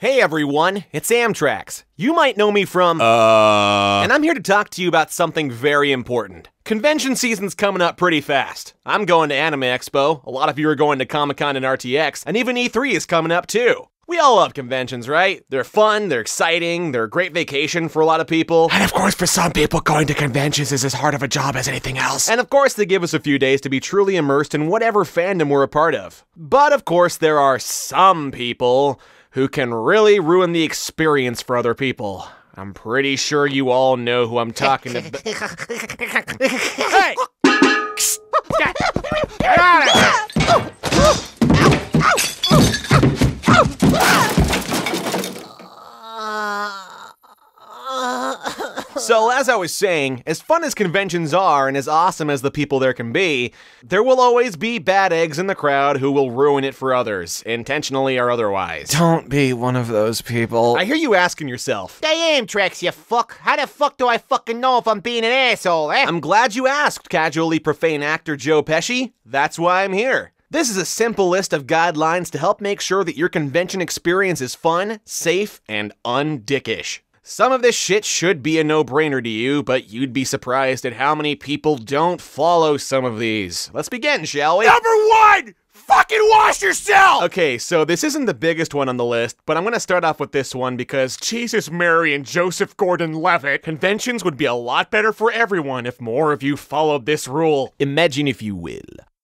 Hey everyone, it's Amtrax. You might know me from. Uh. And I'm here to talk to you about something very important. Convention season's coming up pretty fast. I'm going to Anime Expo, a lot of you are going to Comic Con and RTX, and even E3 is coming up too. We all love conventions, right? They're fun, they're exciting, they're a great vacation for a lot of people. And of course, for some people, going to conventions is as hard of a job as anything else. And of course, they give us a few days to be truly immersed in whatever fandom we're a part of. But of course, there are some people who can really ruin the experience for other people. I'm pretty sure you all know who I'm talking to. hey! Got it! So, as I was saying, as fun as conventions are and as awesome as the people there can be, there will always be bad eggs in the crowd who will ruin it for others, intentionally or otherwise. Don't be one of those people. I hear you asking yourself. I am, Trex, you fuck. How the fuck do I fucking know if I'm being an asshole, eh? I'm glad you asked, casually profane actor Joe Pesci. That's why I'm here. This is a simple list of guidelines to help make sure that your convention experience is fun, safe, and undickish. Some of this shit should be a no-brainer to you, but you'd be surprised at how many people don't follow some of these. Let's begin, shall we? Number one! Fucking wash yourself! Okay, so this isn't the biggest one on the list, but I'm gonna start off with this one because Jesus, Mary, and Joseph Gordon-Levitt, conventions would be a lot better for everyone if more of you followed this rule. Imagine, if you will,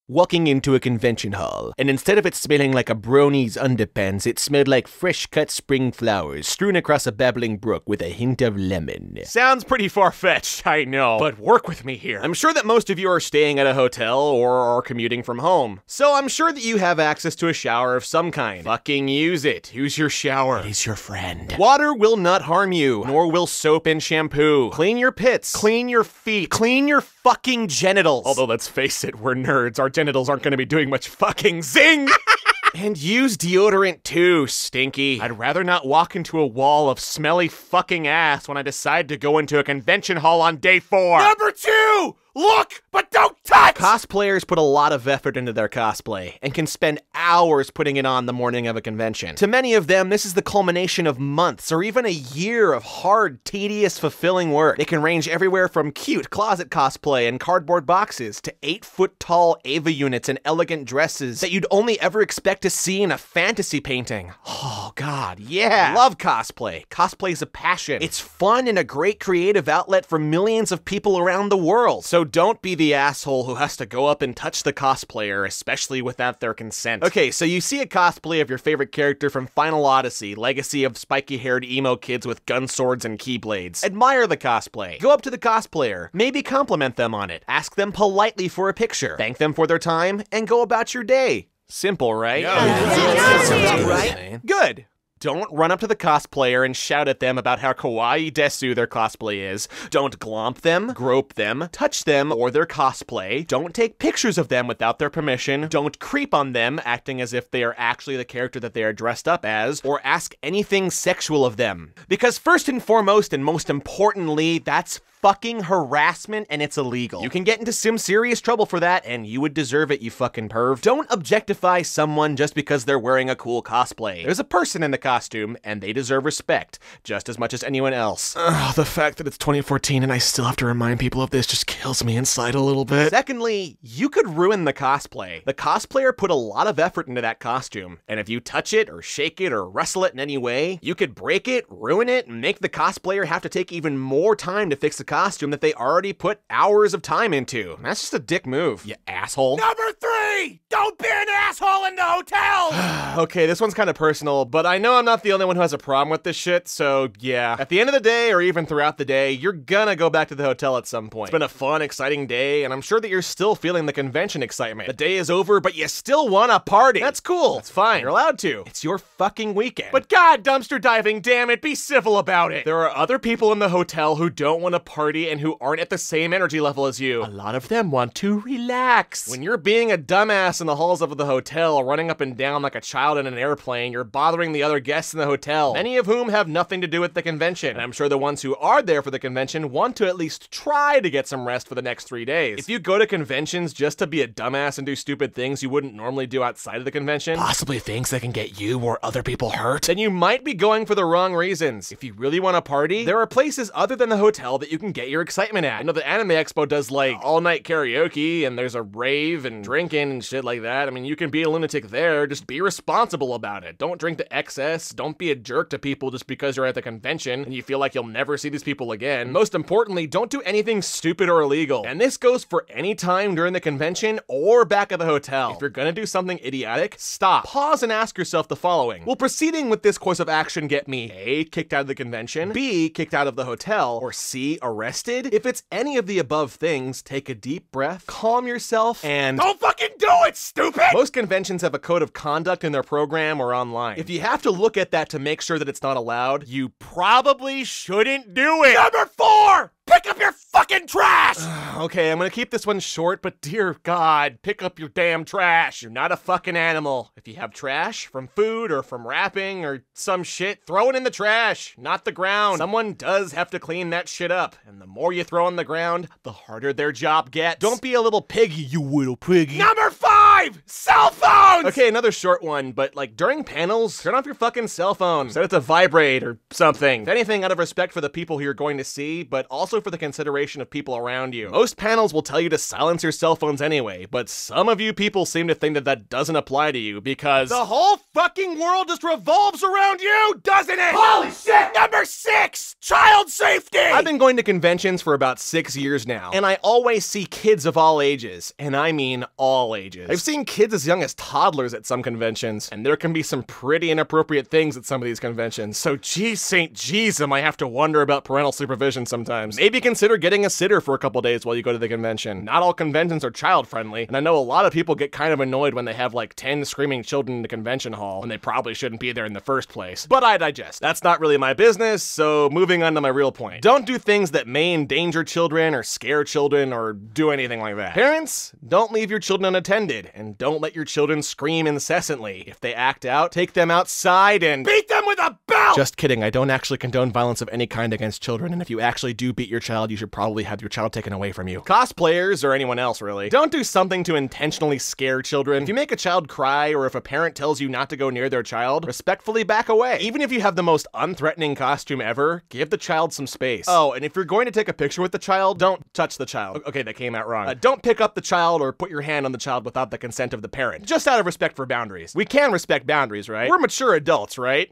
walking into a convention hall, and instead of it smelling like a brony's underpants, it smelled like fresh cut spring flowers strewn across a babbling brook with a hint of lemon. Sounds pretty far fetched, I know, but work with me here. I'm sure that most of you are staying at a hotel or are commuting from home, so I'm sure that you have access to a shower of some kind. Fucking use it. Use your shower. It is your friend. Water will not harm you, nor will soap and shampoo. Clean your pits, clean your feet, clean your fucking genitals. Although let's face it, we're nerds. Our genitals aren't going to be doing much fucking zing. and use deodorant too, stinky. I'd rather not walk into a wall of smelly fucking ass when I decide to go into a convention hall on day four. Number two! look, but don't touch! Cosplayers put a lot of effort into their cosplay and can spend hours putting it on the morning of a convention. To many of them, this is the culmination of months or even a year of hard, tedious, fulfilling work. It can range everywhere from cute closet cosplay and cardboard boxes to eight foot tall Ava units and elegant dresses that you'd only ever expect to see in a fantasy painting. Oh, God, yeah. I love cosplay. Cosplay is a passion. It's fun and a great creative outlet for millions of people around the world. So don't be the asshole who has to go up and touch the cosplayer, especially without their consent. Okay, so you see a cosplay of your favorite character from Final Odyssey, Legacy of Spiky Haired Emo Kids with Gun Swords and Keyblades. Admire the cosplay. Go up to the cosplayer, maybe compliment them on it, ask them politely for a picture, thank them for their time, and go about your day. Simple, right? Yeah. Yeah. Yeah. Right? Good. Don't run up to the cosplayer and shout at them about how kawaii desu their cosplay is. Don't glomp them, grope them, touch them, or their cosplay. Don't take pictures of them without their permission. Don't creep on them, acting as if they are actually the character that they are dressed up as, or ask anything sexual of them. Because first and foremost, and most importantly, that's fucking harassment and it's illegal. You can get into some serious trouble for that and you would deserve it, you fucking perv. Don't objectify someone just because they're wearing a cool cosplay. There's a person in the costume and they deserve respect just as much as anyone else. Ugh, the fact that it's 2014 and I still have to remind people of this just kills me inside a little bit. Secondly, you could ruin the cosplay. The cosplayer put a lot of effort into that costume and if you touch it or shake it or wrestle it in any way, you could break it, ruin it, and make the cosplayer have to take even more time to fix the costume that they already put hours of time into. That's just a dick move, you asshole. Number three, don't be an asshole in the hotel! okay, this one's kind of personal, but I know I'm not the only one who has a problem with this shit, so yeah. At the end of the day, or even throughout the day, you're gonna go back to the hotel at some point. It's been a fun, exciting day, and I'm sure that you're still feeling the convention excitement. The day is over, but you still wanna party. That's cool. That's fine. You're allowed to. It's your fucking weekend. But god, dumpster diving, damn it, be civil about it. There are other people in the hotel who don't wanna party party and who aren't at the same energy level as you. A lot of them want to relax. When you're being a dumbass in the halls of the hotel, running up and down like a child in an airplane, you're bothering the other guests in the hotel, many of whom have nothing to do with the convention. And I'm sure the ones who are there for the convention want to at least try to get some rest for the next three days. If you go to conventions just to be a dumbass and do stupid things you wouldn't normally do outside of the convention, possibly things that can get you or other people hurt, then you might be going for the wrong reasons. If you really want to party, there are places other than the hotel that you can get your excitement at. I know the Anime Expo does like oh. all night karaoke and there's a rave and drinking and shit like that. I mean, you can be a lunatic there, just be responsible about it. Don't drink to excess, don't be a jerk to people just because you're at the convention and you feel like you'll never see these people again. Most importantly, don't do anything stupid or illegal. And this goes for any time during the convention or back at the hotel. If you're gonna do something idiotic, stop. Pause and ask yourself the following. Will proceeding with this course of action get me A, kicked out of the convention, B, kicked out of the hotel, or C, arrested? arrested? If it's any of the above things, take a deep breath, calm yourself, and don't fucking do it, stupid! Most conventions have a code of conduct in their program or online. If you have to look at that to make sure that it's not allowed, you probably shouldn't do it. Number four! pick up your fucking trash! okay, I'm gonna keep this one short, but dear God, pick up your damn trash. You're not a fucking animal. If you have trash from food or from wrapping or some shit, throw it in the trash, not the ground. Someone does have to clean that shit up, and the more you throw on the ground, the harder their job gets. Don't be a little piggy, you little piggy. Number five! Cell phones! Okay, another short one, but like during panels, turn off your fucking cell phone. Set it to vibrate or something. If anything, out of respect for the people you're going to see, but also for the consideration of people around you. Most panels will tell you to silence your cell phones anyway, but some of you people seem to think that that doesn't apply to you because the whole fucking world just revolves around you, doesn't it? Holy shit! Number six, child safety! I've been going to conventions for about six years now, and I always see kids of all ages, and I mean all ages. I've seen seen kids as young as toddlers at some conventions, and there can be some pretty inappropriate things at some of these conventions, so geez St. Jesus, I have to wonder about parental supervision sometimes. Maybe consider getting a sitter for a couple days while you go to the convention. Not all conventions are child-friendly, and I know a lot of people get kind of annoyed when they have like 10 screaming children in the convention hall, and they probably shouldn't be there in the first place. But I digest. That's not really my business, so moving on to my real point. Don't do things that may endanger children or scare children or do anything like that. Parents, don't leave your children unattended and don't let your children scream incessantly. If they act out, take them outside and beat them with a belt! Just kidding, I don't actually condone violence of any kind against children, and if you actually do beat your child, you should probably have your child taken away from you. Cosplayers, or anyone else really, don't do something to intentionally scare children. If you make a child cry, or if a parent tells you not to go near their child, respectfully back away. Even if you have the most unthreatening costume ever, give the child some space. Oh, and if you're going to take a picture with the child, don't touch the child. Okay, that came out wrong. Uh, don't pick up the child or put your hand on the child without the consent of the parent, just out of respect for boundaries. We can respect boundaries, right? We're mature adults, right?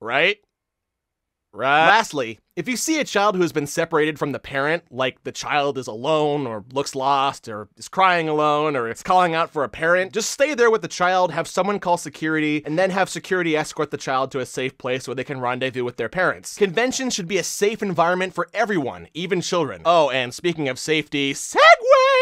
Right? Right? Lastly, if you see a child who has been separated from the parent, like the child is alone or looks lost or is crying alone or is calling out for a parent, just stay there with the child, have someone call security, and then have security escort the child to a safe place where they can rendezvous with their parents. Conventions should be a safe environment for everyone, even children. Oh, and speaking of safety, segway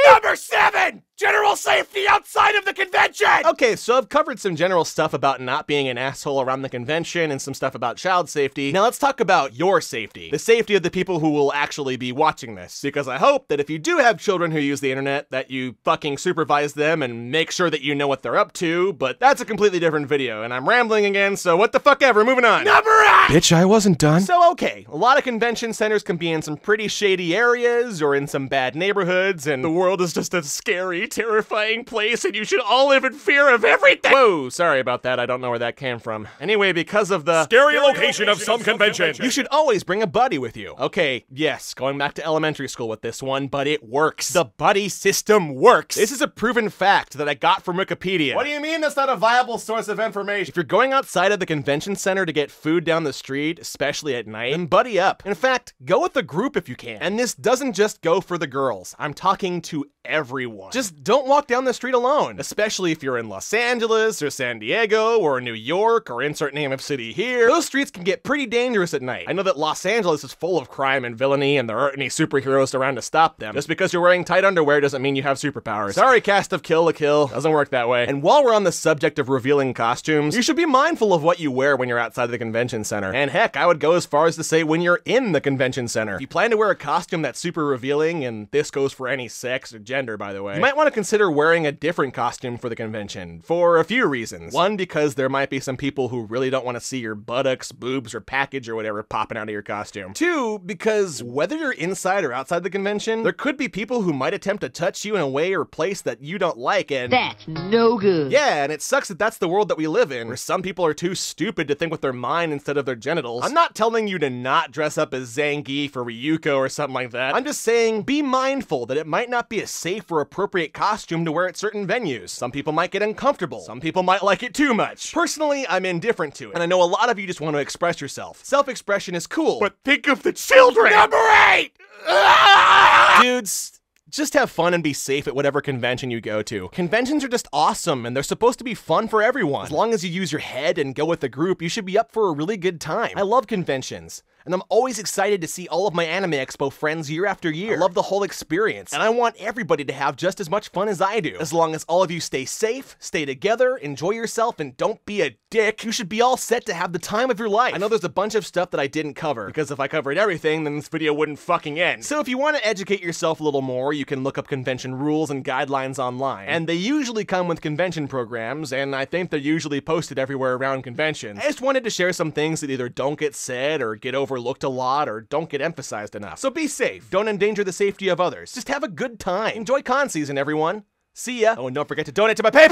Number seven! General safety outside of the convention! Okay, so I've covered some general stuff about not being an asshole around the convention and some stuff about child safety. Now let's talk about your safety safety. The safety of the people who will actually be watching this. Because I hope that if you do have children who use the internet, that you fucking supervise them and make sure that you know what they're up to, but that's a completely different video, and I'm rambling again, so what the fuck ever, moving on. Number eight! Bitch, I wasn't done. So okay, a lot of convention centers can be in some pretty shady areas or in some bad neighborhoods, and the world is just a scary, terrifying place, and you should all live in fear of everything! Whoa, sorry about that, I don't know where that came from. Anyway, because of the scary, scary location, location, of some, convention, convention, you should always bring a buddy with you. Okay, yes, going back to elementary school with this one, but it works. The buddy system works. This is a proven fact that I got from Wikipedia. What do you mean that's not a viable source of information? If you're going outside of the convention center to get food down the street, especially at night, then buddy up. In fact, go with a group if you can. And this doesn't just go for the girls. I'm talking to everyone. Just don't walk down the street alone, especially if you're in Los Angeles or San Diego or New York or insert name of city here. Those streets can get pretty dangerous at night. I know that Los Angeles Angeles is full of crime and villainy, and there aren't any superheroes around to stop them. Just because you're wearing tight underwear doesn't mean you have superpowers. Sorry, cast of Kill a Kill. Doesn't work that way. And while we're on the subject of revealing costumes, you should be mindful of what you wear when you're outside the convention center. And heck, I would go as far as to say when you're in the convention center. If you plan to wear a costume that's super revealing, and this goes for any sex or gender, by the way, you might want to consider wearing a different costume for the convention for a few reasons. One, because there might be some people who really don't want to see your buttocks, boobs, or package or whatever popping out of your costume costume. Two, because whether you're inside or outside the convention, there could be people who might attempt to touch you in a way or place that you don't like, and that's no good. Yeah, and it sucks that that's the world that we live in, where some people are too stupid to think with their mind instead of their genitals. I'm not telling you to not dress up as Zangief or Ryuko or something like that. I'm just saying be mindful that it might not be a safe or appropriate costume to wear at certain venues. Some people might get uncomfortable. Some people might like it too much. Personally, I'm indifferent to it, and I know a lot of you just want to express yourself. Self-expression is cool, but Think of the children. Number eight. Ah! Dudes, just have fun and be safe at whatever convention you go to. Conventions are just awesome and they're supposed to be fun for everyone. As long as you use your head and go with the group, you should be up for a really good time. I love conventions and I'm always excited to see all of my Anime Expo friends year after year. I love the whole experience, and I want everybody to have just as much fun as I do. As long as all of you stay safe, stay together, enjoy yourself, and don't be a dick, you should be all set to have the time of your life. I know there's a bunch of stuff that I didn't cover, because if I covered everything, then this video wouldn't fucking end. So if you want to educate yourself a little more, you can look up convention rules and guidelines online, and they usually come with convention programs, and I think they're usually posted everywhere around conventions. I just wanted to share some things that either don't get said or get over overlooked a lot or don't get emphasized enough. So be safe. Don't endanger the safety of others. Just have a good time. Enjoy con season, everyone. See ya. Oh, and don't forget to donate to my paper.